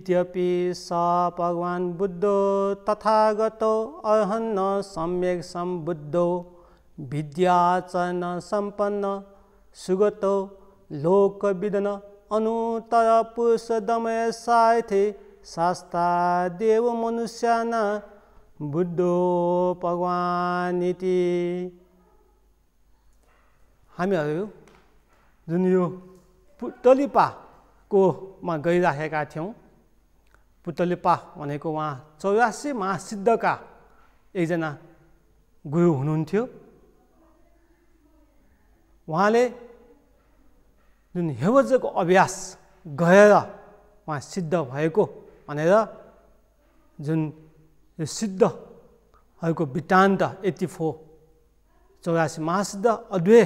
यद्यपि स भगवान् बुद्धो तथागतो अहन्न सम्यक् सम्बुद्धो विद्याचन सम्पन्न सुगतो लोकविदन पुरुषदमय साथे शास्ता देव मनुष्यान बुद्धो भगवान् इति हामीहरू जुन यो टोलिपाकोमा गइराखेका थियौँ पुतलिप्पा भनेको उहाँ चौरासी महासिद्धका एकजना गुरु हुनुहुन्थ्यो उहाँले जुन हेवजको अभ्यास गरेर उहाँ सिद्ध भएको भनेर जुन यो सिद्धहरूको वृत्तान्त यति फो चौरासी महासिद्ध अद्वे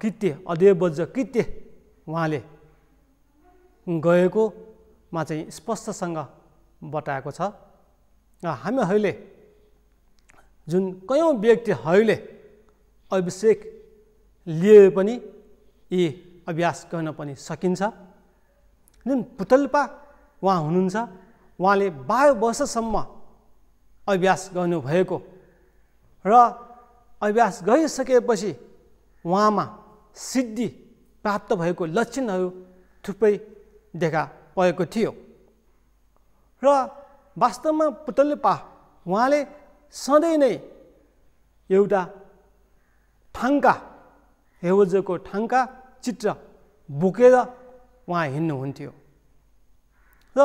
कृत्य अद्वै बज्र कृत्य उहाँले गएको मा चाहिँ स्पष्टसँग बताएको छ र हामीहरूले जुन कयौँ व्यक्तिहरूले अभिषेक लिए पनि यी अभ्यास गर्न पनि सकिन्छ जुन पुतल्पा उहाँ हुनुहुन्छ उहाँले बाह्र वर्षसम्म अभ्यास गर्नुभएको र अभ्यास गरिसकेपछि उहाँमा सिद्धि प्राप्त भएको लक्षणहरू थुप्रै देखा भएको थियो र वास्तवमा पा उहाँले सधैँ नै एउटा ठाङ्का हेवजको ठाङ्का चित्र बोकेर उहाँ हिँड्नुहुन्थ्यो र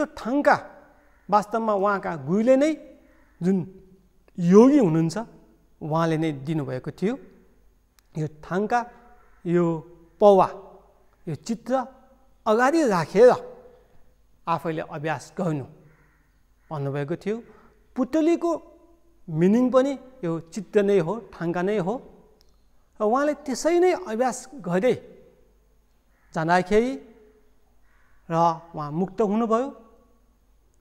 यो ठाङ्का वास्तवमा उहाँका गुरुले नै जुन योगी हुनुहुन्छ उहाँले नै दिनुभएको थियो यो थाङ्का यो पवा यो चित्र अगाडि राखेर आफैले अभ्यास गर्नु भन्नुभएको थियो पुतलीको मिनिङ पनि यो चित्त नै हो ठाङ्का नै हो र उहाँले त्यसै नै अभ्यास गरे जाँदाखेरि र उहाँ मुक्त हुनुभयो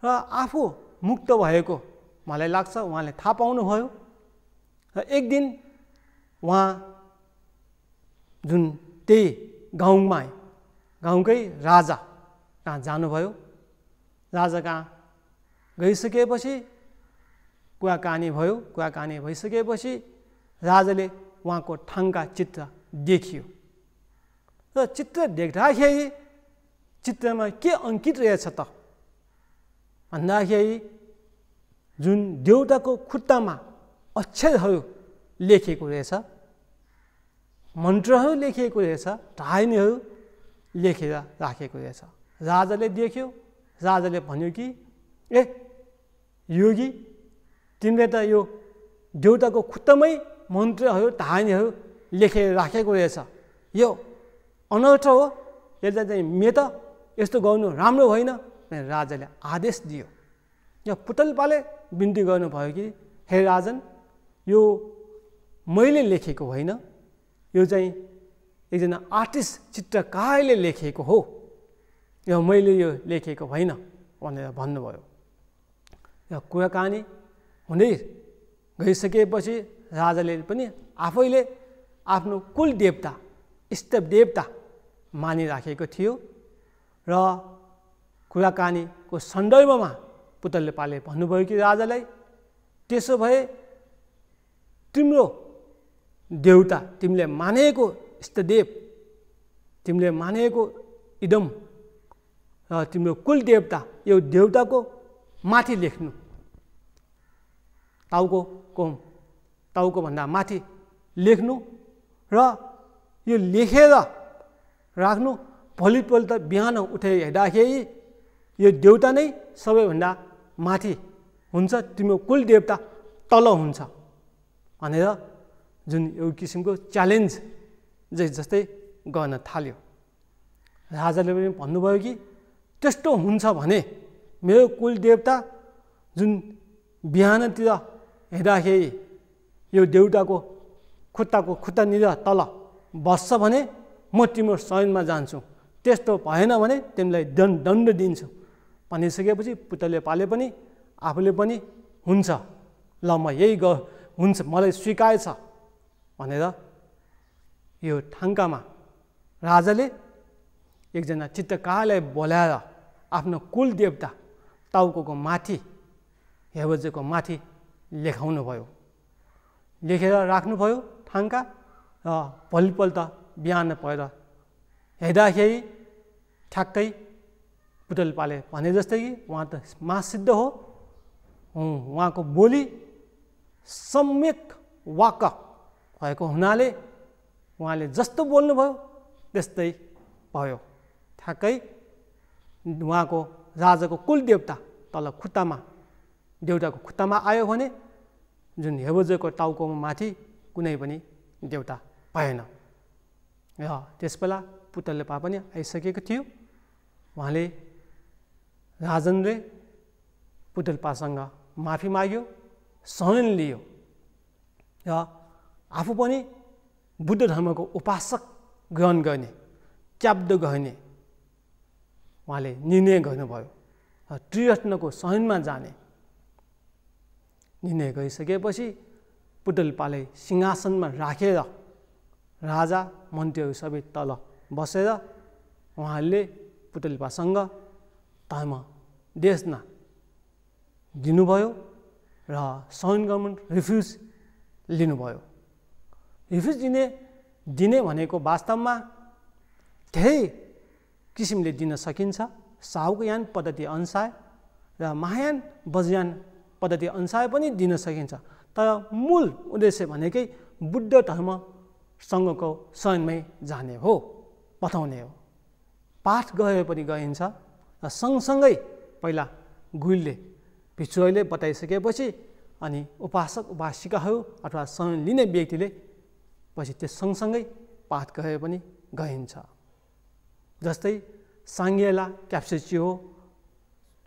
र आफू मुक्त भएको मलाई लाग्छ उहाँले थाहा पाउनुभयो र एक दिन उहाँ जुन त्यही गाउँमा गाउँकै राजा कहाँ जानुभयो राजा कहाँ गइसकेपछि कुवाकानी भयो कुवाकानी भइसकेपछि राजाले उहाँको ठाङ्का चित्र देखियो र चित्र देख्दाखेरि चित्रमा के अङ्कित रहेछ त भन्दाखेरि जुन देउताको खुट्टामा अक्षरहरू लेखिएको रहेछ मन्त्रहरू लेखिएको रहेछ ढाइनीहरू लेखेर राखेको रहेछ राजाले देख्यो राजाले भन्यो कि ए योगी तिमीले त यो देउताको खुत्तमै मन्त्रहरू धानीहरू लेखेर राखेको रहेछ यो अनर्थ हो यसलाई चाहिँ मे त यस्तो गर्नु राम्रो होइन राजाले आदेश दियो यहाँ पुतलपाले बिन्ती गर्नुभयो कि हे राजन यो मैले लेखेको होइन यो चाहिँ एकजना आर्टिस्ट चित्रकारले लेखेको हो यो मैले यो लेखेको होइन भनेर भन्नुभयो र कुराकानी हुँदै गइसकेपछि राजाले पनि आफैले आफ्नो कुल देवता इष्ट देवता मानिराखेको थियो र कुराकानीको सन्दर्भमा पाले भन्नुभयो कि राजालाई त्यसो भए तिम्रो देउता तिमीले मानेको इष्टदेव तिमीले मानेको इदम र तिम्रो कुल देवता यो देवताको माथि लेख्नु टाउको कोम टाउको भन्दा माथि लेख्नु र यो लेखेर राख्नु भोलिपल्ट बिहान उठे हेर्दाखेरि यो देउता नै सबैभन्दा माथि हुन्छ तिम्रो कुल देवता तल हुन्छ भनेर जुन एउटा किसिमको च्यालेन्ज जे जस्तै गर्न थाल्यो राजाले पनि भन्नुभयो कि त्यस्तो हुन्छ भने मेरो कुलदेवता जुन बिहानतिर हिँड्दाखेरि यो देउटाको खुट्टाको खुट्टानिर तल बस्छ भने म तिम्रो शयनमा जान्छु त्यस्तो भएन भने तिमीलाई दण्ड दण्ड दिन्छु भनिसकेपछि पुतले पाले पनि आफूले पनि हुन्छ ल म यही ग हुन्छ मलाई स्वीकार छ भनेर यो ठाङ्कामा राजाले एकजना चित्रकारलाई बोलाएर आफ्नो कुल देवता टाउको माथि हेवजको माथि लेखाउनुभयो लेखेर राख्नुभयो ठाङ्का र भोलिपल्ट बिहान परेर हेर्दाखेरि ठ्याक्कै पाले भने जस्तै कि उहाँ त महासिद्ध हो उहाँको बोली सम्यक वाक भएको हुनाले उहाँले जस्तो बोल्नुभयो त्यस्तै भयो ठ्याक्कै उहाँको राजाको कुल देवता तल खुट्टामा देउताको खुट्टामा आयो भने जुन हेबोजेको टाउकोमा माथि कुनै पनि देउता भएन र त्यस बेला पुतलेपा पनि आइसकेको थियो उहाँले राजनले पुतलपासँग माफी माग्यो सहन लियो र आफू पनि बुद्ध धर्मको उपासक ग्रहण गर्ने क्याब्द गर्ने उहाँले निर्णय गर्नुभयो र त्रिरत्नको सहनमा जाने निर्णय गरिसकेपछि पुतलपाले सिंहासनमा राखेर रा। राजा मन्त्रीहरू सबै तल बसेर उहाँहरूले पुतलपासँग धर्म देशना दिनुभयो र सहन गभर्मेन्ट रिफ्युज लिनुभयो हिफिज दिने दिने भनेको वास्तवमा धेरै किसिमले दिन सकिन्छ साहुकयान पद्धति अनुसार र महायान बजयान पद्धति अनुसार पनि दिन सकिन्छ तर मूल उद्देश्य भनेकै बुद्ध धर्म धर्मसँगको स्वयंमै जाने हो पठाउने हो पाठ गए पनि गइन्छ र सँगसँगै पहिला गुइलले भिचुहरूले बताइसकेपछि अनि उपासक उपासिकाहरू अथवा शयन लिने व्यक्तिले पछि त्यो सँगसँगै पात गए पनि गइन्छ जस्तै साङ्गेला क्याप्सिचियो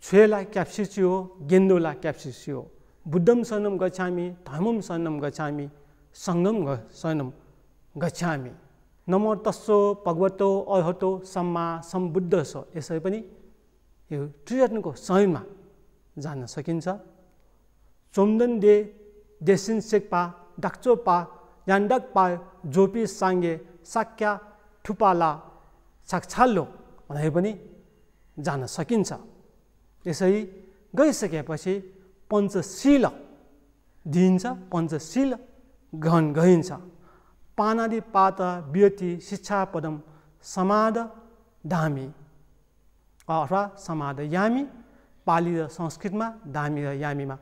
छुएला क्याप्सिचियो गेन्दोला क्याप्सिचियो बुद्धम सनम गछामी धर्मम सनम गछामी सङ्गम सनम गछामी नमो तस्सो भगवतो अर्हतो सम्मा सो यसरी पनि यो त्रिरत्नको शरणमा जान सकिन्छ चोमदन दे देसिन सेक्पा पा पा जोपी साङ्गे साक्या ठुपाला साक्षाल्लो भनेर पनि जान सकिन्छ यसरी गइसकेपछि पञ्चशील दिइन्छ पञ्चशील ग्रहण गरिन्छ पानादि पात व्यति शिक्षा पदम समाद धामी अथवा समाद यामी पाली र संस्कृतमा धामी र यामीमा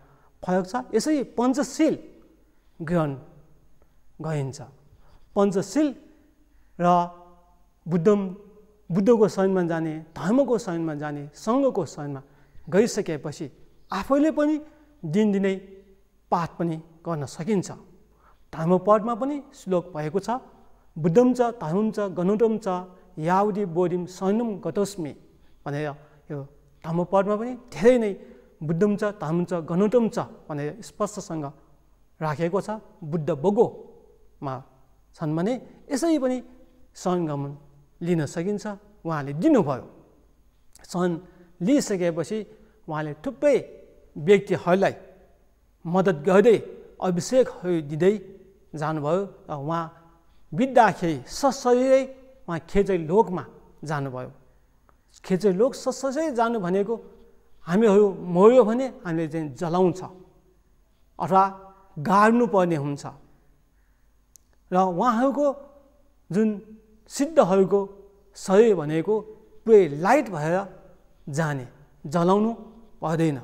फरक छ यसरी पञ्चशील ग्रहण गइन्छ पञ्चशील र बुद्धम बुद्धको शरणमा जाने धर्मको शरणमा जाने सङ्घको शरणमा गइसकेपछि आफैले पनि दिनदिनै पाठ पनि गर्न सकिन्छ धर्मपदमा पनि श्लोक भएको छ बुद्धम छ धर्म च गणौटम च याउदी बोधिम शरणम गतोस्मी भनेर यो धर्मपदमा पनि धेरै नै बुद्धम छ धर्म च गणौटम च भनेर स्पष्टसँग राखेको छ बुद्ध बगो मा छन् भने यसरी पनि सङ्गमन लिन सकिन्छ उहाँले दिनुभयो सहन लिइसकेपछि उहाँले थुप्रै व्यक्तिहरूलाई मद्दत गर्दै अभिषेकहरू दिँदै जानुभयो र उहाँ बित्दाखेरि सशरीरै उहाँ खेचै लोकमा जानुभयो खेचै लोक सशरी जानु भनेको हामीहरू मऱ्यो भने हामीले चाहिँ जलाउँछ अथवा गाड्नुपर्ने हुन्छ र उहाँहरूको जुन सिद्धहरूको सय भनेको पुरै लाइट भएर जाने जलाउनु पर्दैन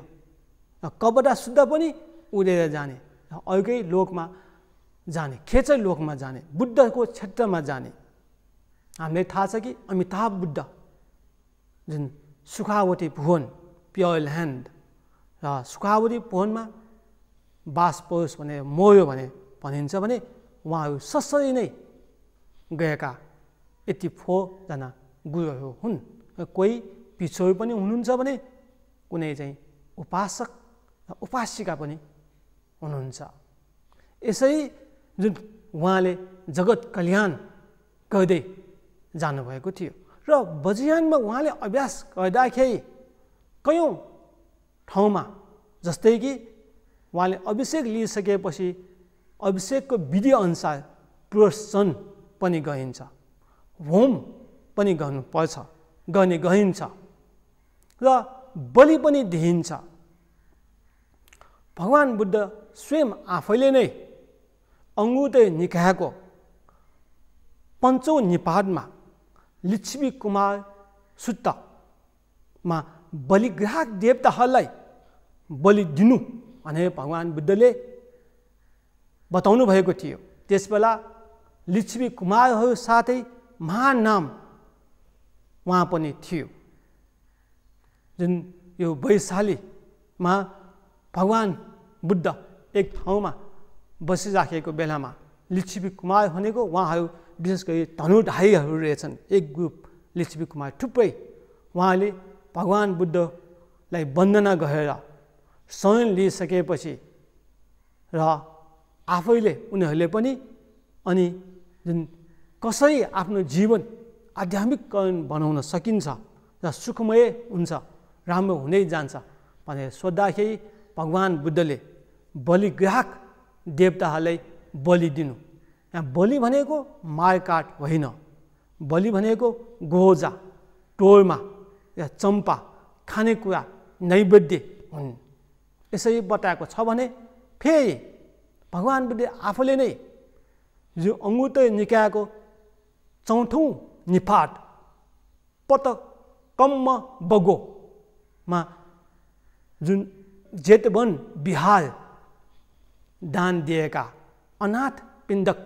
र कपडा शुद्ध पनि उडेर जाने र अर्कै लोकमा जाने खेचै लोकमा जाने बुद्धको क्षेत्रमा जाने हामीलाई थाहा छ कि अमिताभ बुद्ध जुन सुखावटी भुवन प्योर ल्यान्ड र सुखावटी भुवनमा बास परोस् भने मोयो भने भनिन्छ भने उहाँहरू ससरी नै गएका यति फोरजना गुरुहरू हुन् र कोही पिछोहरू पनि हुनुहुन्छ भने कुनै चाहिँ उपासक र उपासिका पनि हुनुहुन्छ यसै जुन उहाँले जगत कल्याण गर्दै जानुभएको थियो र बजियानमा उहाँले अभ्यास गर्दाखेरि कयौँ ठाउँमा जस्तै कि उहाँले अभिषेक लिइसकेपछि अभिषेकको विधिअनुसार प्रोत्सन पनि गइन्छ होम पनि गर्नुपर्छ गर्ने गइन्छ र बलि पनि दिइन्छ भगवान् बुद्ध स्वयं आफैले नै अङ्गुते निकायको पञ्चौँ निपातमा लिच्छवी कुमार सुत्तमा बलिग्राहक देवताहरूलाई बलि दिनु भनेर भगवान् बुद्धले बताउनु भएको थियो त्यसबेला लिच्छवी कुमारहरू साथै महान नाम उहाँ पनि थियो जुन यो वैशालीमा भगवान् बुद्ध एक ठाउँमा बसिराखेको बेलामा लिच्छवी कुमार भनेको उहाँहरू विशेष गरी धनुढाईहरू रहेछन् एक ग्रुप लिच्छवी कुमार थुप्रै उहाँले भगवान् बुद्धलाई वन्दना गरेर शरण लिइसकेपछि र आफैले उनीहरूले पनि अनि जुन कसरी आफ्नो जीवन आध्यात्मिककरण बनाउन सकिन्छ र सुखमय हुन्छ राम्रो हुँदै जान्छ भनेर सोद्धाखेरि भगवान् बुद्धले बलिग्राहक देवताहरूलाई बलि दिनु यहाँ बलि भनेको मारकाट होइन बलि भनेको गोजा टोरमा या चम्पा खानेकुरा नैवेद्य हुन् यसरी बताएको छ भने फेरि भगवान् बुद्ध आफूले नै यो अङ्गुत निकायको चौथौँ निफाट पत कम्म बगोमा जुन जेतवन बिहार दान दिएका अनाथ पिण्डक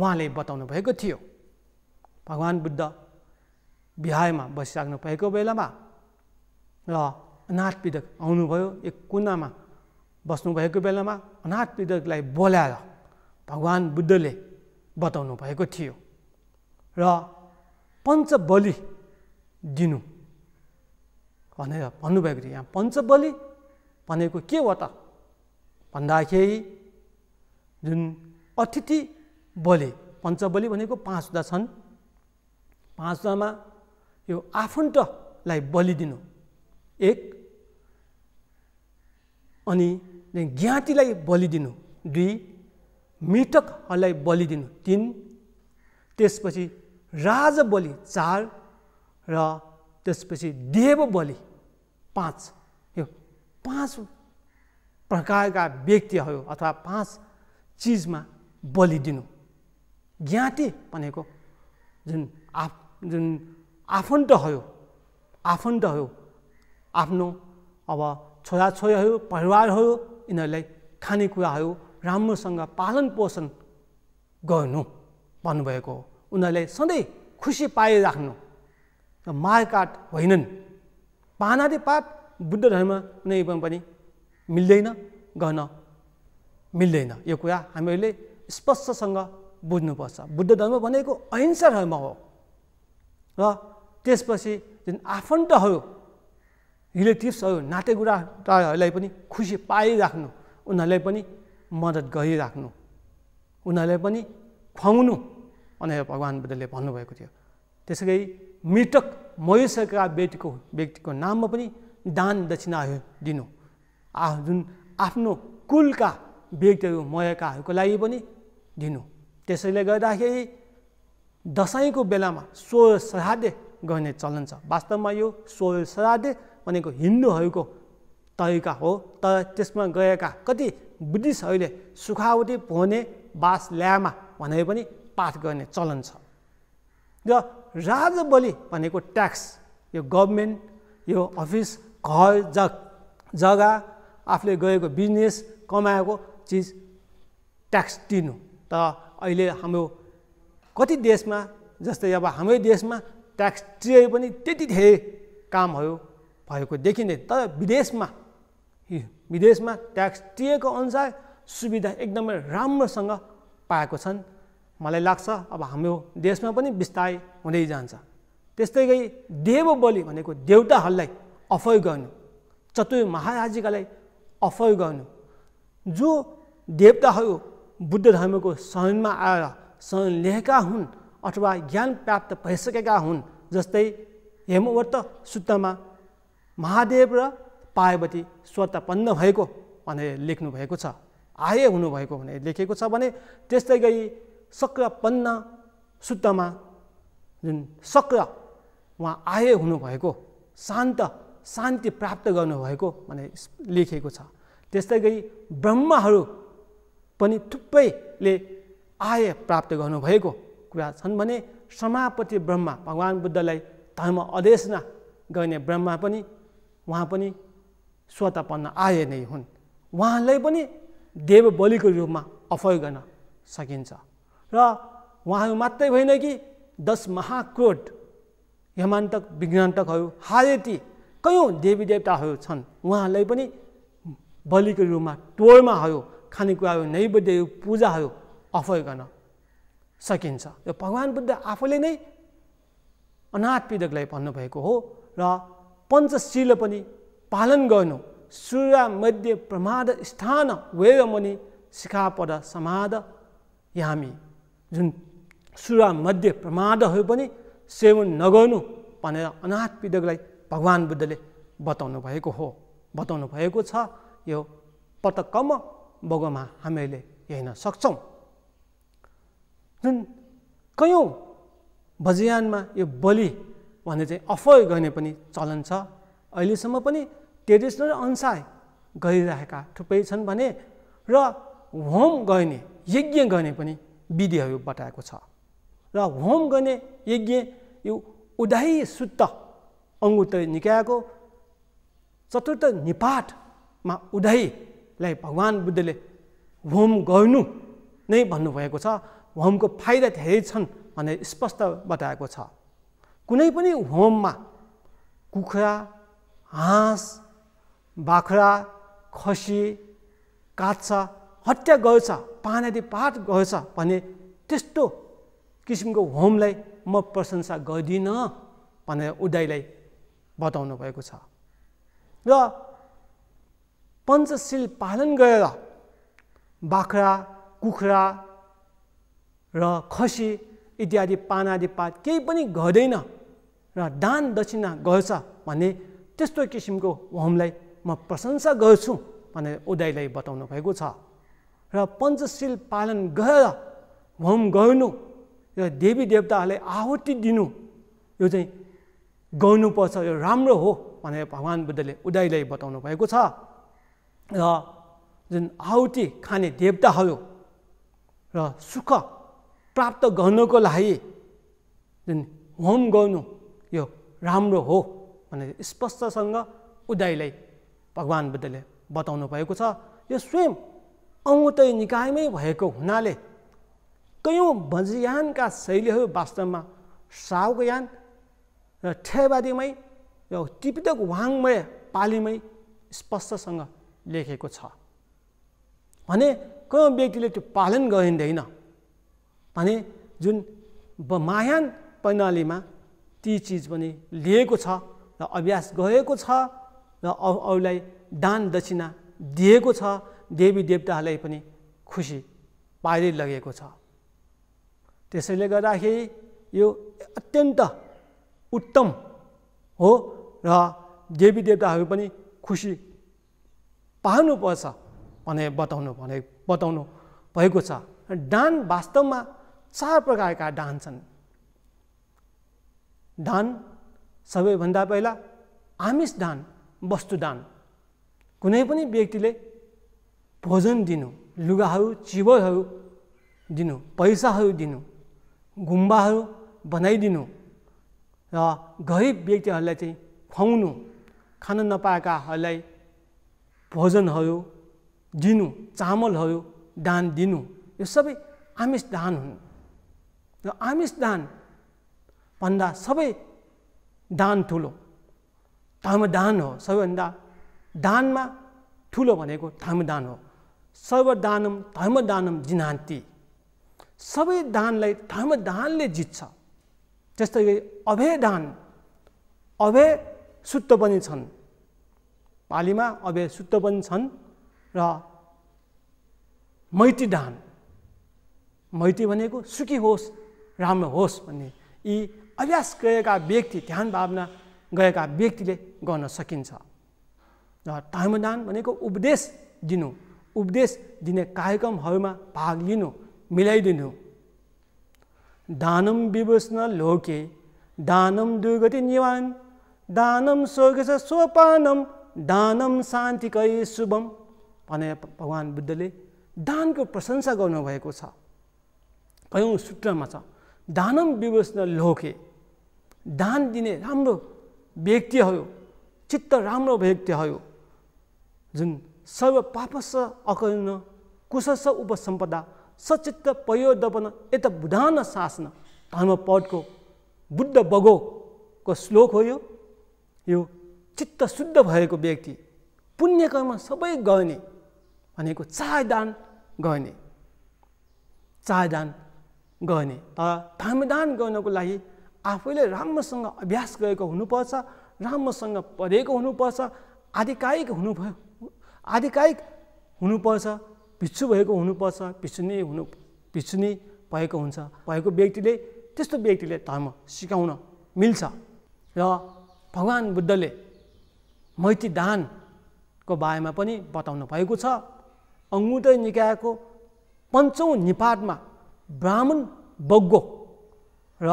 उहाँले बताउनु भएको थियो भगवान् बुद्ध बिहारमा बसिराख्नु भएको बेलामा र अनाथ पिण्डक आउनुभयो एक कुनामा बस्नुभएको बेलामा अनाथ पीडकलाई बोलाएर भगवान् बुद्धले बताउनु भएको थियो र पञ्चबलि दिनु भनेर भन्नुभएको थियो यहाँ पञ्चबलि भनेको के हो त भन्दाखेरि जुन अतिथि बलि पञ्चबलि भनेको पाँचवटा छन् पाँचवटामा यो आफन्तलाई बलिदिनु एक अनि ज्ञातिलाई बलिदिनु दुई मृतकहरूलाई बलिदिनु तिन त्यसपछि राज बलि चार र त्यसपछि देव बलि पाँच यो पाँच प्रकारका व्यक्तिहरू अथवा पाँच चिजमा बलिदिनु ज्ञाति भनेको जुन आफ जुन आफन्त हो आफन्त हो आफ्नो अब छोराछोरीहरू परिवारहरू यिनीहरूलाई खानेकुराहरू राम्रोसँग पालन पोषण गर्नु भन्नुभएको हो उनीहरूलाई सधैँ खुसी पाइराख्नु र मारकाट होइनन् पानाले पाप बुद्ध धर्म नै पनि मिल्दैन गर्न मिल्दैन यो कुरा हामीहरूले स्पष्टसँग बुझ्नुपर्छ बुद्ध धर्म भनेको अहिंसा धर्म हो र त्यसपछि जुन आफन्तहरू रिलेटिभ्सहरू नातेगुडाहरूलाई पनि खुसी पाइराख्नु उनीहरूलाई पनि मद्दत गरिराख्नु उनीहरूलाई पनि खुवाउनु भनेर भगवान् बुद्धले भन्नुभएको थियो त्यसै गरी मृतक मरिसकेका व्यक्तिको व्यक्तिको नाममा पनि दान दक्षिणाहरू दिनु आ जुन आफ्नो कुलका व्यक्तिहरू मरेकाहरूको लागि पनि दिनु त्यसैले गर्दाखेरि दसैँको बेलामा स्वर श्राद्धे गर्ने चलन छ वास्तवमा यो स्वर श्राद्ध भनेको हिन्दूहरूको तरिका हो तर त्यसमा गएका कति बुद्धिस्टहरूले सुखावटी भोने बास ल्यामा भनेर पनि पाठ गर्ने चलन छ र राजबलि भनेको ट्याक्स यो गभर्मेन्ट यो अफिस घर जग जग्गा आफूले गएको बिजनेस कमाएको चिज ट्याक्स तिर्नु त अहिले हाम्रो कति देशमा जस्तै अब हाम्रै देशमा ट्याक्स तिरे पनि त्यति धेरै कामहरू भएको देखिने तर विदेशमा विदेशमा ट्याक्स तिरेको अनुसार सुविधा एकदमै राम्रोसँग पाएको छन् मलाई लाग्छ अब हाम्रो देशमा पनि बिस्तारै हुँदै जान्छ त्यस्तै गरी देव बलि भनेको देउताहरूलाई अफर गर्नु चतुर महाराजिकालाई अफर गर्नु जो देवताहरू बुद्ध धर्मको शरणमा आएर शरण लेखेका हुन् अथवा ज्ञान प्राप्त भइसकेका हुन् जस्तै हेमवर्त सूत्रमा महादेव र पार्वती स्वतपन्न भएको भनेर लेख्नुभएको छ आय हुनुभएको भनेर लेखेको छ भने त्यस्तै गरी शक्रपन्न सुत्तमा जुन शक्र उहाँ आय हुनुभएको शान्त शान्ति प्राप्त गर्नुभएको भनेर लेखिएको छ त्यस्तै गरी ब्रह्महरू पनि थुप्रैले आय प्राप्त गर्नुभएको कुरा छन् भने समापति ब्रह्मा भगवान् बुद्धलाई धर्म अदेशना गर्ने ब्रह्मा पनि उहाँ पनि स्वतपन्न आय नै हुन् उहाँलाई पनि देव बलिको रूपमा अफय गर्न सकिन्छ र उहाँहरू मात्रै होइन कि दस महाक्रोट यमान्तक विज्ञान्तकहरू हारेती कयौँ देवी देवताहरू छन् उहाँलाई पनि बलिको रूपमा टोर्माहरू खानेकुराहरू नैवेद्यहरू पूजाहरू अफय गर्न सकिन्छ र भगवान् बुद्ध आफूले नै अनाथ पीडकलाई भन्नुभएको हो र पञ्चशील पनि पालन गर्नु सूर्य मध्य प्रमाद स्थान शिखा पद समाद यामी जुन सूर्य मध्य प्रमादहरू पनि सेवन नगर्नु भनेर अनाथ पीडकलाई भगवान् बुद्धले बताउनु भएको हो बताउनु भएको छ यो पतकम बगोमा हामीले हेर्न सक्छौँ जुन कयौँ भजयानमा यो बलि भने चाहिँ अफय गर्ने पनि चलन छ अहिलेसम्म पनि ट्रेडिसनल अनुसार गरिरहेका थुप्रै छन् भने र होम गर्ने यज्ञ गर्ने पनि विधिहरू बताएको छ र होम गर्ने यज्ञ यो उदाय सुत्त अङ्गुत्तर निकायको चतुर्थ निपाठमा उदायलाई भगवान् बुद्धले होम गर्नु नै भन्नुभएको छ होमको फाइदा धेरै छन् भनेर स्पष्ट बताएको छ कुनै पनि होममा कुखुरा हाँस बाख्रा खसी काट्छ हत्या गर्छ पानाले पाठ गर्छ भने त्यस्तो किसिमको होमलाई म प्रशंसा गर्दिनँ भनेर उदयलाई बताउनु भएको छ र पञ्चशील पालन गरेर बाख्रा कुखुरा र खसी इत्यादि पानादि पात केही पनि गर्दैन र दान दक्षिणा गर्छ भन्ने त्यस्तो किसिमको होमलाई म प्रशंसा गर्छु भनेर उदयलाई बताउनु भएको छ र पञ्चशील पालन गरेर होम गर्नु र देवी देवताहरूलाई आहुति दिनु यो चाहिँ गर्नुपर्छ यो राम्रो हो भनेर भगवान् बुद्धले उदयलाई बताउनु भएको छ र जुन आहुति खाने देवताहरू र सुख प्राप्त गर्नुको लागि जुन होम गर्नु यो राम्रो हो भनेर स्पष्टसँग उदयलाई भगवान् बुद्धले बताउनु भएको छ यो स्वयं औतै निकायमै भएको हुनाले कयौँ भजयानका शैलीहरू वास्तवमा सावकयान र ठेवादीमै यो टिपिटक वाङ्मय पालीमै स्पष्टसँग लेखेको छ भने कयौँ व्यक्तिले त्यो पालन गरिँदैन भने जुन मायान प्रणालीमा ती चिज पनि लिएको छ र अभ्यास गरेको छ र अरूलाई दान दक्षिणा दिएको छ देवी देवताहरूलाई पनि खुसी पारि लगेको छ त्यसैले गर्दाखेरि यो अत्यन्त उत्तम हो र देवी देवताहरू पनि खुसी पार्नुपर्छ भने बताउनु भने बताउनु भएको छ दान वास्तवमा चार प्रकारका दान छन् दान सबैभन्दा पहिला आमिष दान वस्तुदान कुनै पनि व्यक्तिले भोजन दिनु लुगाहरू चिबरहरू दिनु पैसाहरू दिनु गुम्बाहरू बनाइदिनु र गरिब व्यक्तिहरूलाई चाहिँ खुवाउनु खान नपाएकाहरूलाई भोजनहरू दिनु चामलहरू दान दिनु यो सबै आमिष दान हुन् र आमिष दान भन्दा सबै दान ठुलो दान हो सबैभन्दा दानमा ठुलो भनेको दान हो सर्वदानम धर्मदानम जिनान्ति सबै दानलाई धर्मदानले जित्छ जस्तै गरी अभय दान अभय शुद्ध पनि छन् पालीमा अभय शुद्ध पनि छन् र मैती दान मैती भनेको सुखी होस् राम्रो होस् भन्ने यी अभ्यास गएका व्यक्ति ध्यान भावना गएका व्यक्तिले गर्न सकिन्छ र धर्मदान भनेको उपदेश दिनु उपदेश दिने कार्यक्रमहरूमा भाग लिनु मिलाइदिनु दानम विवस्न लोके दानम दुर्गति निवान दानम स्वर्ग सोपानम दानम शान्ति शान्तिकै शुभम भनेर भगवान् बुद्धले दानको प्रशंसा गर्नुभएको छ कयौँ सूत्रमा छ दानम विवस्न लोके दान दिने राम्रो व्यक्तिहरू चित्त राम्रो व्यक्तिहरू जुन सर्व पापस अकर्ण कुशस उपसम्पदा सचित्त पयोदपन यता बुधान शासन धर्मपदको बुद्ध बगोको श्लोक हो यो चित्त शुद्ध भएको व्यक्ति पुण्यकर्म सबै गर्ने भनेको चायदान गर्ने दान गर्ने तर धर्मदान गर्नको लागि आफैले राम्रोसँग अभ्यास गरेको हुनुपर्छ राम्रोसँग पढेको हुनुपर्छ आधिकारिक हुनुभयो आधिकारिक हुनुपर्छ पिच्छु भएको हुनुपर्छ नै हुनु नै भएको हुन्छ भएको व्यक्तिले त्यस्तो व्यक्तिले धर्म सिकाउन मिल्छ र भगवान् बुद्धले मैत्री दानको बारेमा पनि बताउनु भएको छ अङ्गुटे निकायको पञ्चौँ निपातमा ब्राह्मण बग्गो र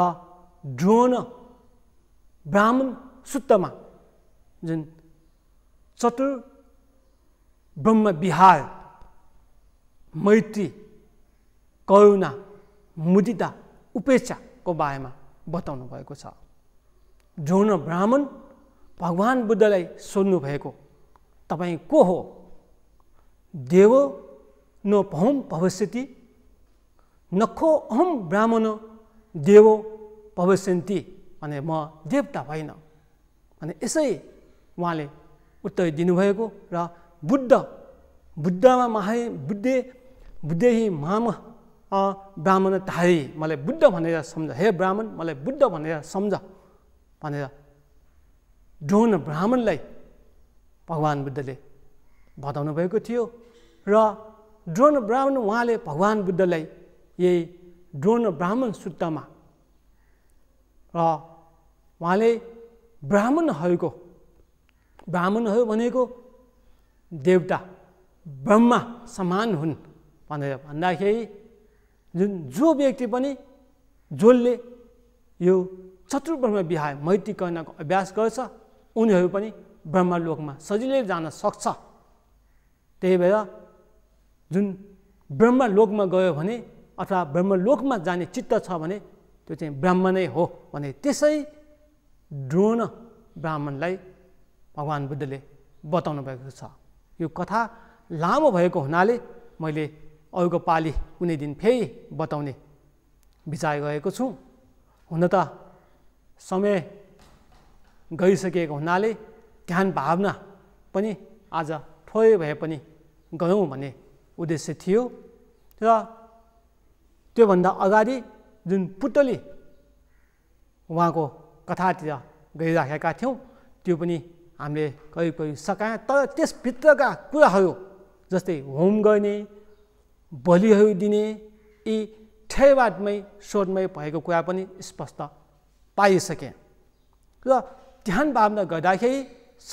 ड्रोन ब्राह्मण सूत्रमा जुन चतुर ब्रह्म विहार मैत्री करुणा मुदिता उपेक्षाको बारेमा बताउनु भएको छ ड्रोन ब्राह्मण भगवान् बुद्धलाई सोध्नु भएको तपाईँ को हो देव भौम भविष्यति नखो अहम ब्राह्मण देव भविष्यन्ती अनि म देवता होइन भने यसै उहाँले उत्तर दिनुभएको र बुद्ध बुद्धमा महा बुद्धे बुद्धे हि माम ब्राह्मण धारी मलाई बुद्ध भनेर सम्झ हे ब्राह्मण मलाई बुद्ध भनेर सम्झ भनेर ड्रोन ब्राह्मणलाई भगवान् बुद्धले बताउनु भएको थियो र ड्रोन ब्राह्मण उहाँले भगवान् बुद्धलाई यही ड्रोन ब्राह्मण सूत्रमा र उहाँले ब्राह्मणहरूको ब्राह्मणहरू भनेको देवता ब्रह्मा समान हुन् भनेर भन्दाखेरि जुन जो व्यक्ति पनि जसले यो शत्रुब्रह्म विहार मैत्री अभ्यास गर्छ उनीहरू पनि ब्रह्मलोकमा सजिलै जान सक्छ त्यही भएर जुन ब्रह्मलोकमा गयो भने अथवा ब्रह्मलोकमा जाने चित्त छ भने त्यो चाहिँ ब्राह्मणै हो भने त्यसै द्रोण ब्राह्मणलाई भगवान् बुद्धले बताउनु भएको छ यो कथा लामो भएको हुनाले मैले अरूको पालि कुनै दिन फेरि बताउने विचार गरेको छु हुन त समय गइसकेको हुनाले ध्यान भावना पनि आज थोरै भए पनि गयौँ भन्ने उद्देश्य थियो र त्योभन्दा अगाडि जुन पुतली उहाँको कथातिर गइराखेका थियौँ त्यो पनि हामीले कहि करिब सकायौँ तर त्यसभित्रका कुराहरू जस्तै होम गर्ने बलिहरू दिने यी ठेवाटमै स्वरमै भएको कुरा पनि स्पष्ट पाइसके र ध्यान भावना गर्दाखेरि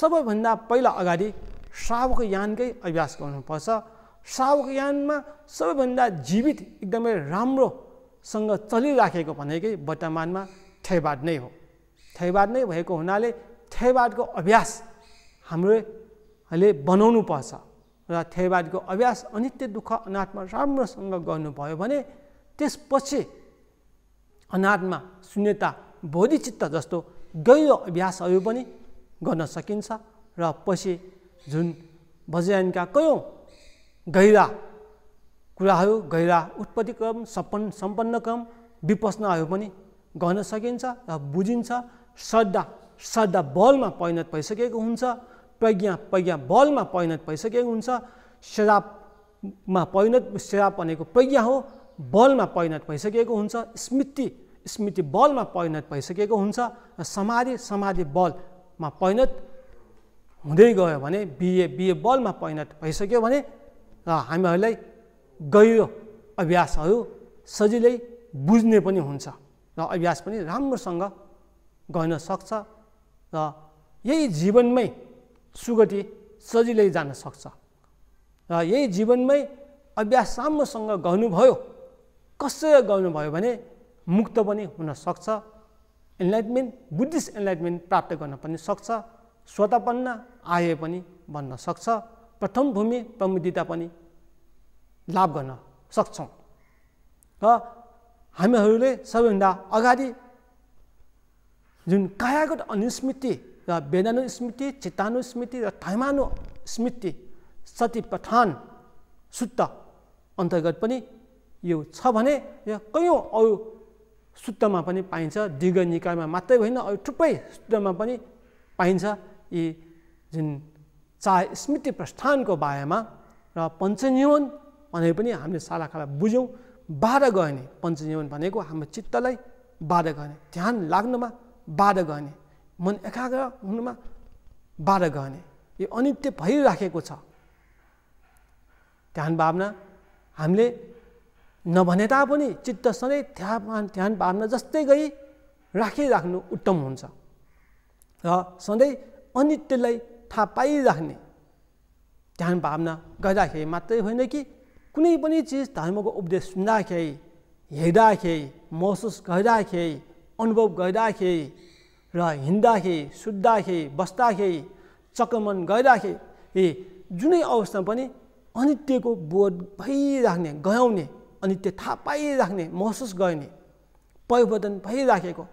सबैभन्दा पहिला अगाडि श्रावक यानकै अभ्यास गर्नुपर्छ श्रावक यानमा सबैभन्दा जीवित एकदमै राम्रो सँग चलिराखेको भनेकै वर्तमानमा थैवाद नै हो थैवाद नै भएको हुनाले थैवादको अभ्यास हाम्रोले बनाउनुपर्छ र थैवादको अभ्यास अनित्य दुःख अनाथमा राम्रोसँग गर्नुभयो भने त्यसपछि अनाथमा शून्यता बोधिचित्त जस्तो गहिरो अभ्यासहरू पनि गर्न सकिन्छ र पछि जुन भजनका कयौँ गहिरा कुराहरू गहिरा उत्पत्ति क्रम सम्पन्न सम्पन्नक्रम विपसनाहरू पनि गर्न सकिन्छ र बुझिन्छ श्रद्धा श्रद्धा बलमा परिणत भइसकेको हुन्छ प्रज्ञा प्रज्ञा बलमा परिणत भइसकेको हुन्छ श्रापमा परिणत श्राप भनेको प्रज्ञा हो बलमा परिणत भइसकेको हुन्छ स्मृति स्मृति बलमा परिणत भइसकेको हुन्छ र समाधि समाधि बलमा परिणत हुँदै गयो भने बिए बिए बलमा परिणत भइसक्यो भने र हामीहरूलाई गयो अभ्यासहरू सजिलै बुझ्ने पनि हुन्छ र अभ्यास पनि राम्रोसँग गर्न सक्छ र यही जीवनमै सुगति सजिलै जान सक्छ र यही जीवनमै अभ्यास राम्रोसँग गर्नुभयो कसरी गर्नुभयो भने मुक्त पनि हुनसक्छ इन्लाइटमेन्ट बुद्धिस्ट इन्लाइटमेन्ट प्राप्त गर्न पनि सक्छ स्वतपन्न आय पनि बन्न सक्छ प्रथम भूमि प्रमुदिता पनि लाभ गर्न सक्छौँ र हामीहरूले सबैभन्दा अगाडि जुन कायागत अनुस्मृति र वेदानुस्मृति चित्तानुस्मृति र थैमानु स्मृति सती पठान सुत्त अन्तर्गत पनि यो छ भने यो कयौँ अरू सूत्रमा पनि पाइन्छ दीर्घ निकायमा मात्रै होइन अरू थुप्रै सूत्रमा पनि पाइन्छ यी जुन चार स्मृति प्रस्थानको बारेमा र पञ्चनिवन भने पनि हामीले सालाखाला बुझ्यौँ बाधा गएने पञ्चजीवन भनेको हाम्रो चित्तलाई बाधा गर्ने ध्यान लाग्नमा बाधा गर्ने मन एकाग्र हुनुमा बाधा गर्ने यो अनित्य भइराखेको छ ध्यान भावना हामीले नभने तापनि चित्त सधैँ ध्यान ध्यान भावना जस्तै गई राखिराख्नु उत्तम हुन्छ र सधैँ अनित्यलाई थाहा पाइराख्ने ध्यान भावना गर्दाखेरि मात्रै होइन कि कुनै पनि चिज धर्मको उपदेश सुन्दाखेरि हेर्दाखेरि महसुस गर्दाखेरि अनुभव गर्दाखेरि र हिँड्दाखेरि सुत्दाखेरि बस्दाखेरि चक्रमन गर्दाखेरि ए जुनै अवस्थामा पनि अनित्यको बोध भइराख्ने गयाउने अनित्य थाहा पाइराख्ने महसुस गर्ने परिवर्तन भइराखेको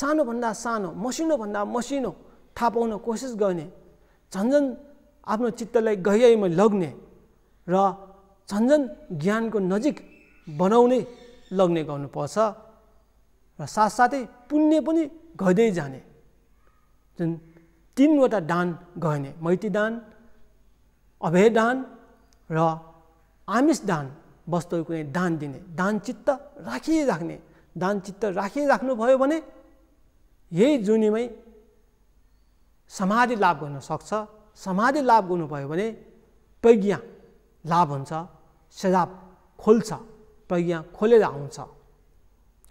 सानोभन्दा सानो मसिनोभन्दा मसिनो थाहा पाउन कोसिस गर्ने झन्झन आफ्नो चित्तलाई गहिमा लग्ने र झन्झन ज्ञानको नजिक बनाउने लग्ने गर्नुपर्छ र साथसाथै पुण्य पनि घट्दै जाने जुन तिनवटा दान गर्ने मैती दान अभय दान र आमिष दान वस्तुहरू कुनै दान दिने चित्त राखिराख्ने दानचित्त राखिराख्नुभयो भने यही जुनीमै समाधि लाभ गर्न सक्छ समाधि लाभ गर्नुभयो भने प्रज्ञा लाभ हुन्छ सजाब खोल्छ प्रज्ञा खोलेर आउँछ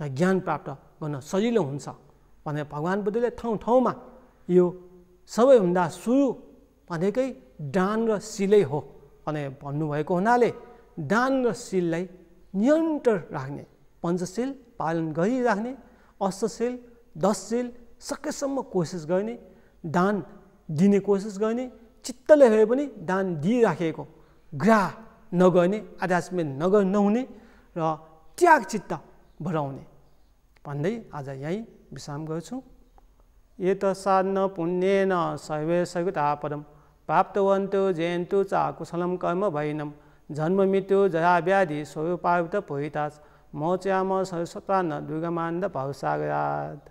र ज्ञान प्राप्त गर्न सजिलो हुन्छ भनेर भगवान् बुद्धले ठाउँ ठाउँमा यो सबैभन्दा सुरु भनेकै दान र सिलै हो भनेर भन्नुभएको हुनाले दान र सिललाई नियन्त्रण राख्ने पञ्चशील पालन गरिराख्ने अष्टशील दशशील सकेसम्म कोसिस गर्ने दान दिने कोसिस गर्ने चित्तले भए पनि दान दिइराखेको ग्राह नगर्ने आध्यात्मिक नग नहुने र त्याग चित्त बढाउने भन्दै आज यहीँ विश्राम गर्छु एत साधन पुण्येन शैव परम प्राप्तवन्तु जयन्तु चा कुशलम कर्म भैनम जन्म मृत्यु जयाव्याधि म पोहितास मोच्याम सरस्वतान दुर्गमान्द भवसागरात्